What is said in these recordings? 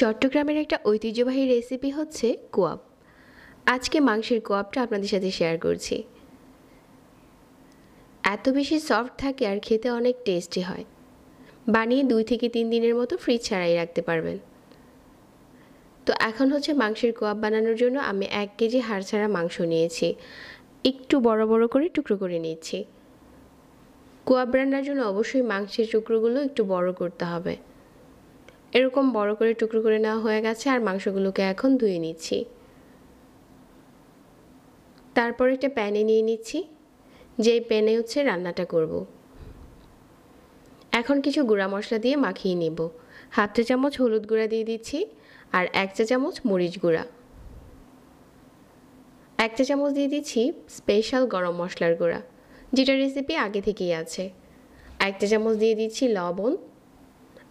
চট্টগ্রামের একটা ঐতিহ্যবাহী রেসিপি হচ্ছে কোয়াব আজকে মাংসের কোয়াবটা আপনাদের সাথে শেয়ার করছি এত বেশি সফট থাকে আর খেতে অনেক টেস্টি হয় বানিয়ে দুই থেকে তিন দিনের মতো ফ্রিজ ছাড়াই রাখতে পারবেন তো এখন হচ্ছে মাংসের কোয়াব বানানোর জন্য আমি এক কেজি হাড় ছাড়া মাংস নিয়েছি একটু বড় বড় করে টুকরো করে নিচ্ছি কোয়াব রান্নার জন্য অবশ্যই মাংসের টুকরোগুলো একটু বড় করতে হবে এরকম বড় করে টুকরো করে নেওয়া হয়ে গেছে আর মাংসগুলোকে এখন ধুয়ে নিচ্ছি তারপর একটা প্যানে নিয়ে নিচ্ছি যেই প্যানে হচ্ছে রান্নাটা করব। এখন কিছু গুঁড়া মশলা দিয়ে মাখিয়ে নেব হাফ চা চামচ হলুদ গুঁড়া দিয়ে দিচ্ছি আর এক চা চামচ মরিচ গুঁড়া এক চা চামচ দিয়ে দিচ্ছি স্পেশাল গরম মশলার গুঁড়া যেটা রেসিপি আগে থেকেই আছে এক চা চামচ দিয়ে দিচ্ছি লবণ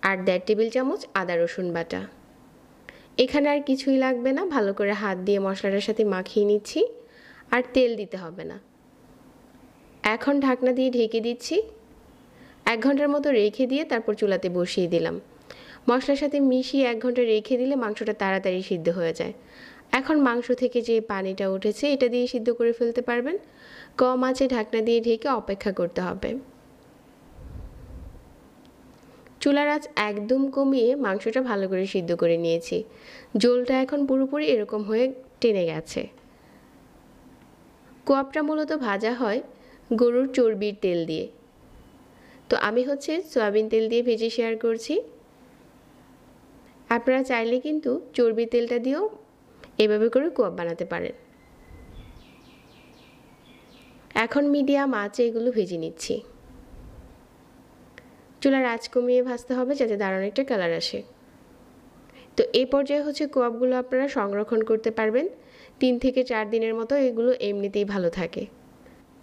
আর দেড় টেবিল চামচ আদা রসুন বাটা এখানে আর কিছুই লাগবে না ভালো করে হাত দিয়ে মশলাটার সাথে মাখিয়ে নিচ্ছি আর তেল দিতে হবে না এখন ঢাকনা দিয়ে ঢেকে দিচ্ছি এক ঘন্টার মতো রেখে দিয়ে তারপর চুলাতে বসিয়ে দিলাম মশলার সাথে মিশিয়ে এক ঘন্টা রেখে দিলে মাংসটা তাড়াতাড়ি সিদ্ধ হয়ে যায় এখন মাংস থেকে যে পানিটা উঠেছে এটা দিয়ে সিদ্ধ করে ফেলতে পারবেন কম আছে ঢাকনা দিয়ে ঢেকে অপেক্ষা করতে হবে চুলার আঁচ একদম কমিয়ে মাংসটা ভালো করে সিদ্ধ করে নিয়েছি জোলটা এখন পুরোপুরি এরকম হয়ে টেনে গেছে কোয়াপটা মূলত ভাজা হয় গরুর চর্বির তেল দিয়ে তো আমি হচ্ছে সয়াবিন তেল দিয়ে ভেজে শেয়ার করছি আপনারা চাইলে কিন্তু চর্বি তেলটা দিয়েও এভাবে করে কোয়াপ বানাতে পারেন এখন মিডিয়াম আঁচে এগুলো ভেজে নিচ্ছি চুলার আঁচ কমিয়ে ভাজতে হবে যাতে দারুণ একটা কালার আসে তো এই পর্যায়ে হচ্ছে কোয়াবগুলো আপনারা সংরক্ষণ করতে পারবেন তিন থেকে চার দিনের মতো এগুলো এমনিতেই ভালো থাকে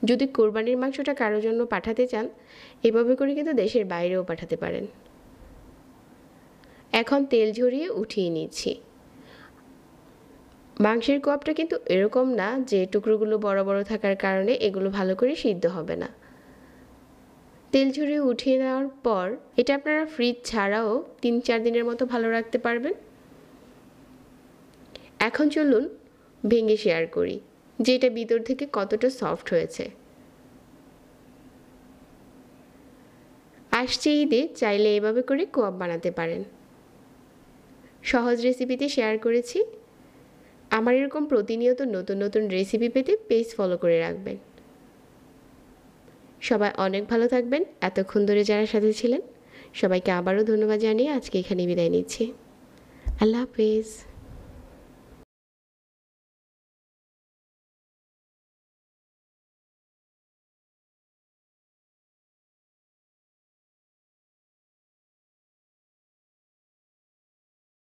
যদি কোরবানির মাংসটা কারোর জন্য পাঠাতে চান এভাবে করে কিন্তু দেশের বাইরেও পাঠাতে পারেন এখন তেল ঝরিয়ে উঠিয়ে নিচ্ছি মাংসের কোয়াবটা কিন্তু এরকম না যে টুকরোগুলো বড় বড় থাকার কারণে এগুলো ভালো করে সিদ্ধ হবে না তেল ঝরিয়ে উঠিয়ে নেওয়ার পর এটা আপনারা ফ্রিজ ছাড়াও তিন চার দিনের মতো ভালো রাখতে পারবেন এখন চলুন ভেঙে শেয়ার করি যে এটা ভিতর থেকে কতটা সফট হয়েছে আসছে ঈদে চাইলে এভাবে করে কোয়াব বানাতে পারেন সহজ রেসিপিতে শেয়ার করেছি আমার এরকম প্রতিনিয়ত নতুন নতুন রেসিপি পেতে পেজ ফলো করে রাখবেন সবাই অনেক ভালো থাকবেন এতক্ষণ ধরে যারা সাথে ছিলেন সবাইকে আবারও ধন্যবাদ জানিয়ে আজকে এখানে বিদায় নিচ্ছি আল্লাহ হাফিজ